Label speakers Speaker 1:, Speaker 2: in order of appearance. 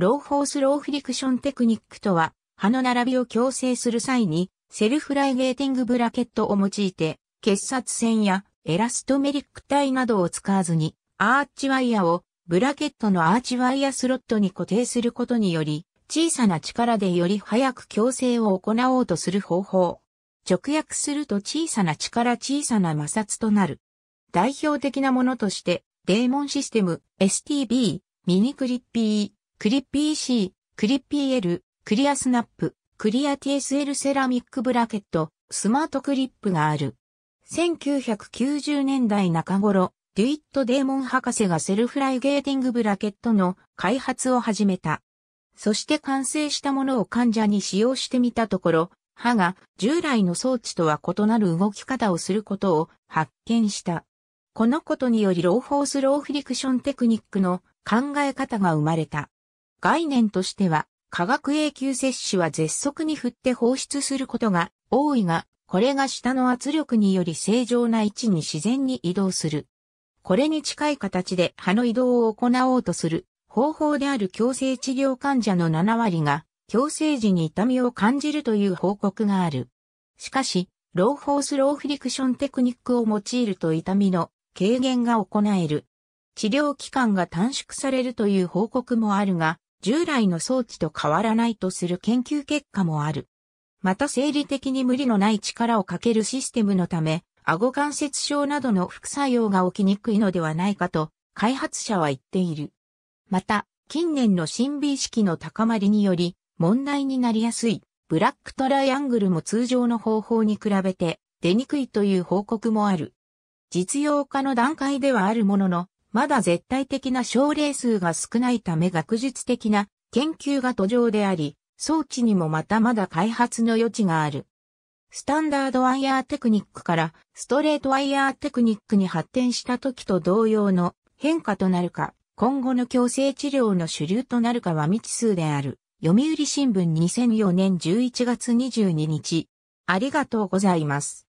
Speaker 1: ローフォースローフリクションテクニックとは、刃の並びを矯正する際に、セルフライゲーティングブラケットを用いて、結殺線やエラストメリック体などを使わずに、アーチワイヤをブラケットのアーチワイヤスロットに固定することにより、小さな力でより早く矯正を行おうとする方法。直訳すると小さな力小さな摩擦となる。代表的なものとして、デーモンシステム、STB、ミニクリッピー、クリッピー C、クリッピー L、クリアスナップ、クリア TSL セラミックブラケット、スマートクリップがある。1990年代中頃、デュイット・デーモン博士がセルフライゲーティングブラケットの開発を始めた。そして完成したものを患者に使用してみたところ、歯が従来の装置とは異なる動き方をすることを発見した。このことによりローフォースローフリクションテクニックの考え方が生まれた。概念としては、化学永久摂取は絶速に振って放出することが多いが、これが下の圧力により正常な位置に自然に移動する。これに近い形で歯の移動を行おうとする方法である強制治療患者の7割が、強制時に痛みを感じるという報告がある。しかし、ローフォースローフリクションテクニックを用いると痛みの軽減が行える。治療期間が短縮されるという報告もあるが、従来の装置と変わらないとする研究結果もある。また生理的に無理のない力をかけるシステムのため、顎関節症などの副作用が起きにくいのではないかと、開発者は言っている。また、近年の新美意識の高まりにより、問題になりやすい、ブラックトライアングルも通常の方法に比べて、出にくいという報告もある。実用化の段階ではあるものの、まだ絶対的な症例数が少ないため学術的な研究が途上であり、装置にもまたまだ開発の余地がある。スタンダードワイヤーテクニックからストレートワイヤーテクニックに発展した時と同様の変化となるか、今後の矯正治療の主流となるかは未知数である。読売新聞2004年11月22日。ありがとうございます。